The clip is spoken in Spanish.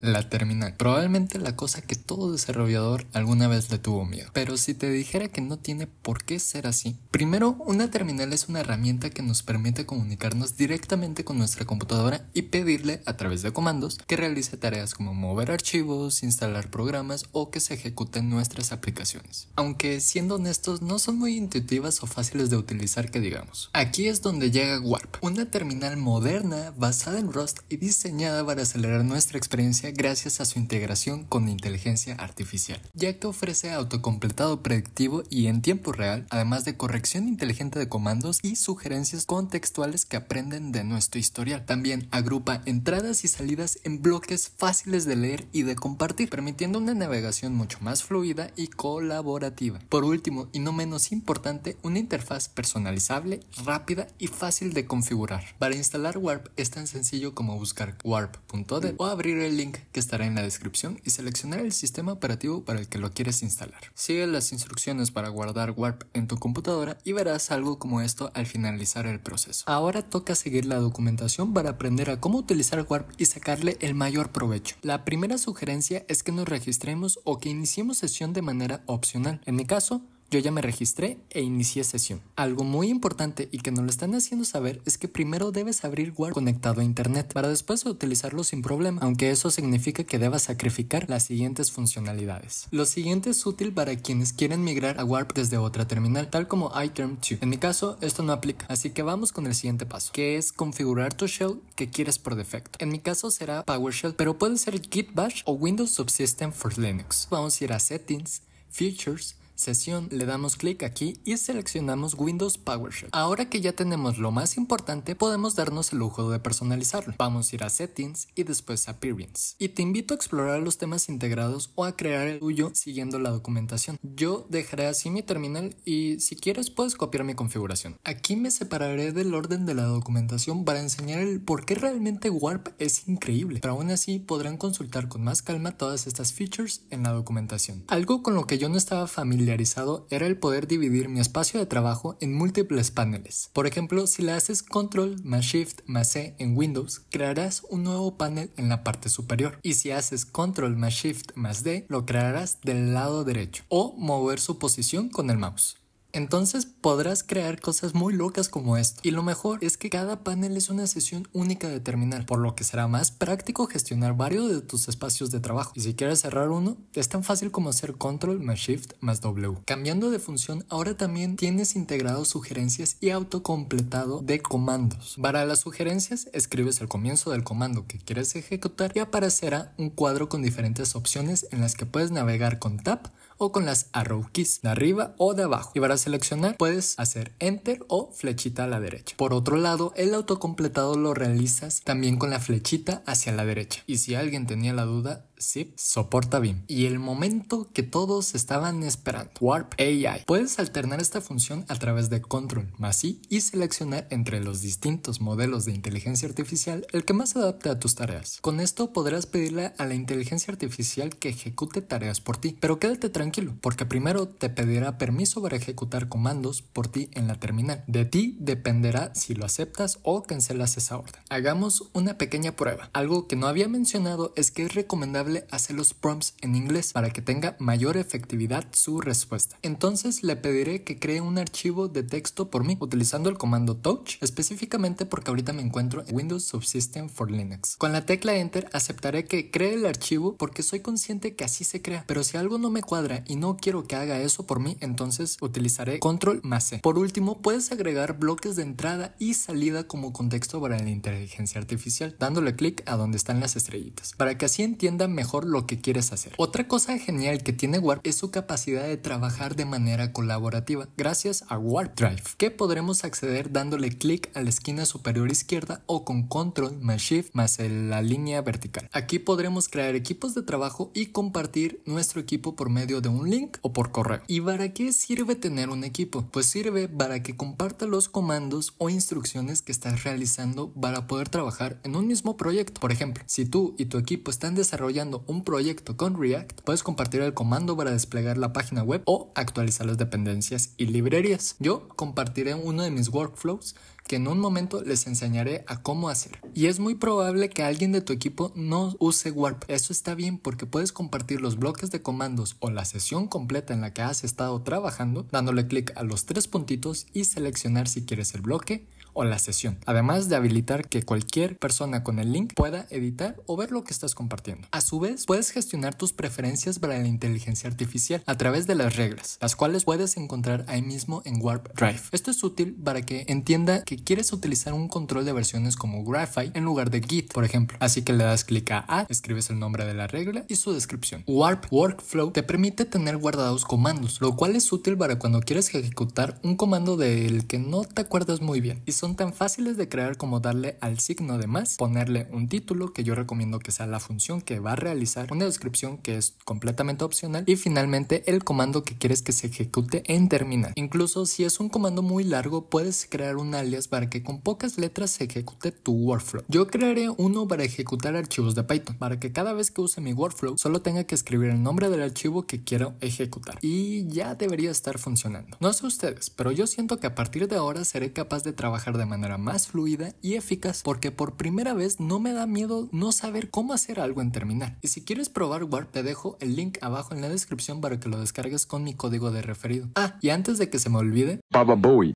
La terminal. Probablemente la cosa que todo desarrollador alguna vez le tuvo miedo. Pero si te dijera que no tiene por qué ser así. Primero, una terminal es una herramienta que nos permite comunicarnos directamente con nuestra computadora y pedirle a través de comandos que realice tareas como mover archivos, instalar programas o que se ejecuten nuestras aplicaciones. Aunque siendo honestos no son muy intuitivas o fáciles de utilizar que digamos. Aquí es donde llega Warp, una terminal moderna basada en Rust y diseñada para acelerar nuestra experiencia gracias a su integración con inteligencia artificial, ya que ofrece autocompletado predictivo y en tiempo real, además de corrección inteligente de comandos y sugerencias contextuales que aprenden de nuestro historial. También agrupa entradas y salidas en bloques fáciles de leer y de compartir, permitiendo una navegación mucho más fluida y colaborativa. Por último, y no menos importante, una interfaz personalizable, rápida y fácil de configurar. Para instalar Warp es tan sencillo como buscar warp.dev o abrir el link que estará en la descripción y seleccionar el sistema operativo para el que lo quieres instalar. Sigue las instrucciones para guardar Warp en tu computadora y verás algo como esto al finalizar el proceso. Ahora toca seguir la documentación para aprender a cómo utilizar Warp y sacarle el mayor provecho. La primera sugerencia es que nos registremos o que iniciemos sesión de manera opcional. En mi caso, yo ya me registré e inicié sesión. Algo muy importante y que nos lo están haciendo saber es que primero debes abrir Warp conectado a Internet para después utilizarlo sin problema, aunque eso significa que debas sacrificar las siguientes funcionalidades. Lo siguiente es útil para quienes quieren migrar a Warp desde otra terminal, tal como iTerm2. En mi caso, esto no aplica, así que vamos con el siguiente paso, que es configurar tu shell que quieres por defecto. En mi caso será PowerShell, pero puede ser Git Bash o Windows Subsystem for Linux. Vamos a ir a Settings, Features, sesión, le damos clic aquí y seleccionamos Windows PowerShell. Ahora que ya tenemos lo más importante, podemos darnos el lujo de personalizarlo. Vamos a ir a Settings y después a Appearance. Y te invito a explorar los temas integrados o a crear el tuyo siguiendo la documentación. Yo dejaré así mi terminal y si quieres puedes copiar mi configuración. Aquí me separaré del orden de la documentación para enseñar el por qué realmente Warp es increíble, pero aún así podrán consultar con más calma todas estas features en la documentación. Algo con lo que yo no estaba familiar era el poder dividir mi espacio de trabajo en múltiples paneles. Por ejemplo, si le haces Control más Shift más C en Windows, crearás un nuevo panel en la parte superior. Y si haces Control más Shift más D, lo crearás del lado derecho o mover su posición con el mouse. Entonces podrás crear cosas muy locas como esto Y lo mejor es que cada panel es una sesión única de terminal por lo que será más práctico gestionar varios de tus espacios de trabajo. Y si quieres cerrar uno, es tan fácil como hacer control más shift más W. Cambiando de función, ahora también tienes integrado sugerencias y autocompletado de comandos. Para las sugerencias, escribes el comienzo del comando que quieres ejecutar y aparecerá un cuadro con diferentes opciones en las que puedes navegar con tab o con las arrow keys de arriba o de abajo. Y para seleccionar puedes hacer enter o flechita a la derecha. Por otro lado, el autocompletado lo realizas también con la flechita hacia la derecha. Y si alguien tenía la duda, zip soporta BIM y el momento que todos estaban esperando, Warp AI. Puedes alternar esta función a través de Control más I y seleccionar entre los distintos modelos de inteligencia artificial el que más se adapte a tus tareas. Con esto podrás pedirle a la inteligencia artificial que ejecute tareas por ti, pero quédate tranquilo porque primero te pedirá permiso para ejecutar comandos por ti en la terminal. De ti dependerá si lo aceptas o cancelas esa orden. Hagamos una pequeña prueba. Algo que no había mencionado es que es recomendable hace hacer los prompts en inglés para que tenga mayor efectividad su respuesta. Entonces le pediré que cree un archivo de texto por mí utilizando el comando touch, específicamente porque ahorita me encuentro en Windows Subsystem for Linux. Con la tecla enter aceptaré que cree el archivo porque soy consciente que así se crea, pero si algo no me cuadra y no quiero que haga eso por mí, entonces utilizaré control más C. Por último, puedes agregar bloques de entrada y salida como contexto para la inteligencia artificial, dándole clic a donde están las estrellitas, para que así entienda mejor lo que quieres hacer. Otra cosa genial que tiene Warp es su capacidad de trabajar de manera colaborativa, gracias a Warp Drive, que podremos acceder dándole clic a la esquina superior izquierda o con Control más Shift más la línea vertical. Aquí podremos crear equipos de trabajo y compartir nuestro equipo por medio de un link o por correo. ¿Y para qué sirve tener un equipo? Pues sirve para que comparta los comandos o instrucciones que estás realizando para poder trabajar en un mismo proyecto. Por ejemplo, si tú y tu equipo están desarrollando un proyecto con React, puedes compartir el comando para desplegar la página web o actualizar las dependencias y librerías. Yo compartiré uno de mis workflows que en un momento les enseñaré a cómo hacer. Y es muy probable que alguien de tu equipo no use Warp. Eso está bien porque puedes compartir los bloques de comandos o la sesión completa en la que has estado trabajando dándole clic a los tres puntitos y seleccionar si quieres el bloque o la sesión, además de habilitar que cualquier persona con el link pueda editar o ver lo que estás compartiendo. A su vez, puedes gestionar tus preferencias para la inteligencia artificial a través de las reglas, las cuales puedes encontrar ahí mismo en Warp Drive. Esto es útil para que entienda que quieres utilizar un control de versiones como Graphite en lugar de Git, por ejemplo. Así que le das clic a escribes el nombre de la regla y su descripción. Warp Workflow te permite tener guardados comandos, lo cual es útil para cuando quieres ejecutar un comando del que no te acuerdas muy bien y son tan fáciles de crear como darle al signo de más, ponerle un título que yo recomiendo que sea la función que va a realizar, una descripción que es completamente opcional y finalmente el comando que quieres que se ejecute en terminal. Incluso si es un comando muy largo, puedes crear un alias para que con pocas letras se ejecute tu workflow. Yo crearé uno para ejecutar archivos de Python, para que cada vez que use mi workflow solo tenga que escribir el nombre del archivo que quiero ejecutar y ya debería estar funcionando. No sé ustedes, pero yo siento que a partir de ahora seré capaz de trabajar de manera más fluida y eficaz porque por primera vez no me da miedo no saber cómo hacer algo en terminar. Y si quieres probar Warp te dejo el link abajo en la descripción para que lo descargues con mi código de referido. Ah, y antes de que se me olvide, Baba Bowie.